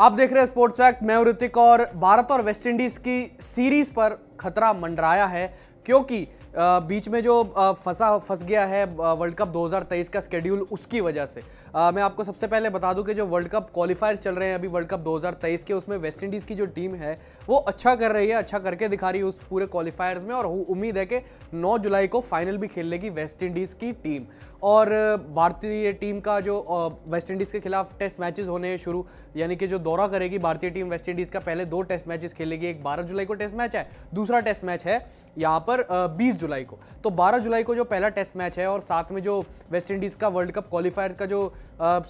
आप देख रहे हैं स्पोर्ट्स फैक्ट मैं ऋतिक और भारत और वेस्टइंडीज की सीरीज पर खतरा मंडराया है क्योंकि बीच में जो फंसा फंस गया है वर्ल्ड कप 2023 का स्केड्यूल उसकी वजह से मैं आपको सबसे पहले बता दूं कि जो वर्ल्ड कप क्वालिफायर चल रहे हैं अभी वर्ल्ड कप 2023 के उसमें वेस्ट इंडीज़ की जो टीम है वो अच्छा कर रही है अच्छा करके दिखा रही है उस पूरे क्वालिफायर्स में और उम्मीद है कि 9 जुलाई को फाइनल भी लेगी वेस्ट इंडीज़ की टीम और भारतीय टीम का जो वेस्ट इंडीज़ के खिलाफ टेस्ट मैचेस होने शुरू यानी कि जो दौरा करेगी भारतीय टीम वेस्ट इंडीज़ का पहले दो टेस्ट मैचेस खेलेगी एक बारह जुलाई को टेस्ट मैच है दूसरा टेस्ट मैच है यहाँ पर और 20 जुलाई को तो 12 जुलाई को जो पहला टेस्ट मैच है और साथ में जो वेस्ट इंडीज़ का वर्ल्ड कप क्वालिफायर का जो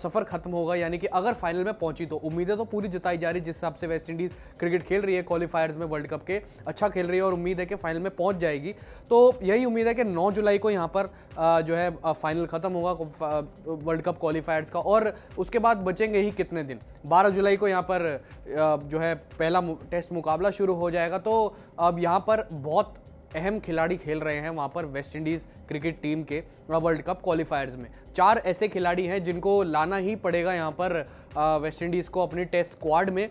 सफ़र खत्म होगा यानी कि अगर फाइनल में पहुंची तो उम्मीदें तो पूरी जताई जा रही जिस हिसाब से वेस्ट इंडीज़ क्रिकेट खेल रही है क्वालिफायर्स में वर्ल्ड कप के अच्छा खेल रही है और उम्मीद है कि फाइनल में पहुंच जाएगी तो यही उम्मीद है कि नौ जुलाई को यहाँ पर जो है फाइनल ख़त्म होगा वर्ल्ड कप क्वालिफायर्स का और उसके बाद बचेंगे ही कितने दिन बारह जुलाई को यहाँ पर जो है पहला टेस्ट मुकाबला शुरू हो जाएगा तो अब यहाँ पर बहुत अहम खिलाड़ी खेल रहे हैं वहाँ पर वेस्ट इंडीज़ क्रिकेट टीम के वर्ल्ड कप क्वालिफायर्स में चार ऐसे खिलाड़ी हैं जिनको लाना ही पड़ेगा यहाँ पर वेस्ट इंडीज़ को अपने टेस्ट स्क्वाड में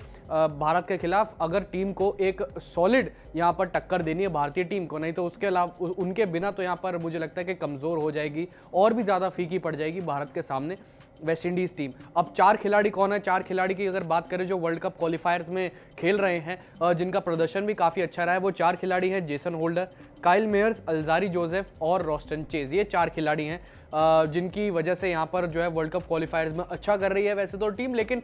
भारत के खिलाफ अगर टीम को एक सॉलिड यहाँ पर टक्कर देनी है भारतीय टीम को नहीं तो उसके अलावा उनके बिना तो यहाँ पर मुझे लगता है कि कमज़ोर हो जाएगी और भी ज़्यादा फीकी पड़ जाएगी भारत के सामने वेस्ट इंडीज़ टीम अब चार खिलाड़ी कौन है चार खिलाड़ी की अगर बात करें जो वर्ल्ड कप क्वालिफायर्स में खेल रहे हैं जिनका प्रदर्शन भी काफ़ी अच्छा रहा है वो चार खिलाड़ी हैं Jason Holder Kyle Mayers Alzarri Joseph और रॉस्टन चेज ये चार खिलाड़ी हैं जिनकी वजह से यहाँ पर जो है वर्ल्ड कप क्वालिफायर्स में अच्छा कर रही है वैसे तो टीम लेकिन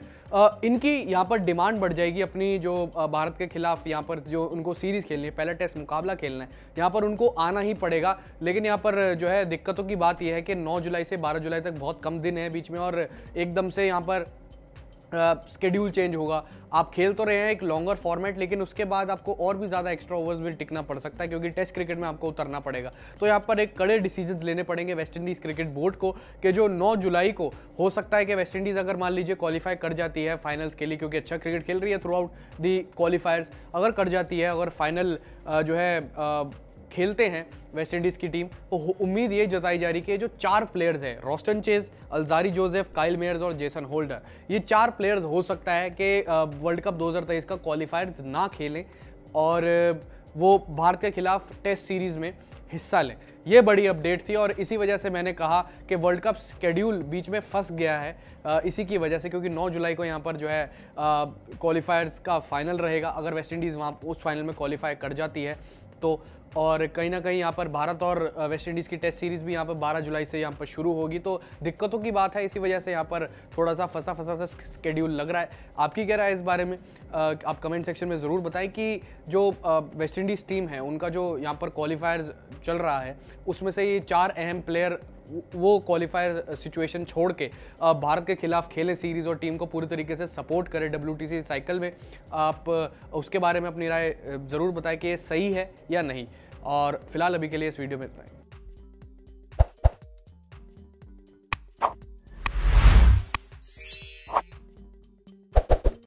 इनकी यहाँ पर डिमांड बढ़ जाएगी अपनी जो भारत के खिलाफ यहाँ पर जो उनको सीरीज़ खेलनी है पहला टेस्ट मुकाबला खेलना है यहाँ पर उनको आना ही पड़ेगा लेकिन यहाँ पर जो है दिक्कतों की बात यह है कि नौ जुलाई से बारह जुलाई तक बहुत कम दिन है बीच में और एकदम से यहाँ पर स्केड्यूल uh, चेंज होगा आप खेल तो रहे हैं एक लॉन्गर फॉर्मेट लेकिन उसके बाद आपको और भी ज़्यादा एक्स्ट्रा ओवर्स भी टिकना पड़ सकता है क्योंकि टेस्ट क्रिकेट में आपको उतरना पड़ेगा तो यहाँ पर एक कड़े डिसीजन लेने पड़ेंगे वेस्ट इंडीज़ क्रिकेट बोर्ड को कि जो 9 जुलाई को हो सकता है कि वेस्ट इंडीज़ अगर मान लीजिए क्वालिफाई कर जाती है फाइनल्स के लिए क्योंकि अच्छा क्रिकेट खेल रही है थ्रू आउट दी क्वालिफायर्स अगर कर जाती है अगर फाइनल जो है खेलते हैं वेस्ट इंडीज़ की टीम तो उम्मीद ये जताई जा रही कि जो चार प्लेयर्स हैं Roston Chase Alzarri Joseph Kyle Mayers और जेसन होल्डर ये चार प्लेयर्स हो सकता है कि वर्ल्ड कप 2023 का क्वालिफायर्स ना खेलें और वो भारत के खिलाफ टेस्ट सीरीज़ में हिस्सा लें ये बड़ी अपडेट थी और इसी वजह से मैंने कहा कि वर्ल्ड कप स्केड्यूल बीच में फंस गया है इसी की वजह से क्योंकि 9 जुलाई को यहाँ पर जो है क्वालिफायर्स का फाइनल रहेगा अगर वेस्ट इंडीज़ वहाँ उस फाइनल में क्वालिफाई कर जाती है तो और कहीं ना कहीं यहाँ पर भारत और वेस्ट इंडीज़ की टेस्ट सीरीज़ भी यहाँ पर 12 जुलाई से यहाँ पर शुरू होगी तो दिक्कतों की बात है इसी वजह से यहाँ पर थोड़ा सा फंसा फंसा सा स्केड्यूल लग रहा है आपकी क्या राय है इस बारे में आप कमेंट सेक्शन में ज़रूर बताएं कि जो वेस्ट इंडीज़ टीम है उनका जो यहाँ पर क्वालिफायर्स चल रहा है उसमें से ये चार अहम प्लेयर वो क्वालिफायर सिचुएशन छोड़ के भारत के खिलाफ खेलें सीरीज़ और टीम को पूरी तरीके से सपोर्ट करें डब्ल्यू साइकिल में आप उसके बारे में अपनी राय ज़रूर बताएं कि ये सही है या नहीं और फिलहाल अभी के लिए इस वीडियो में इतना ही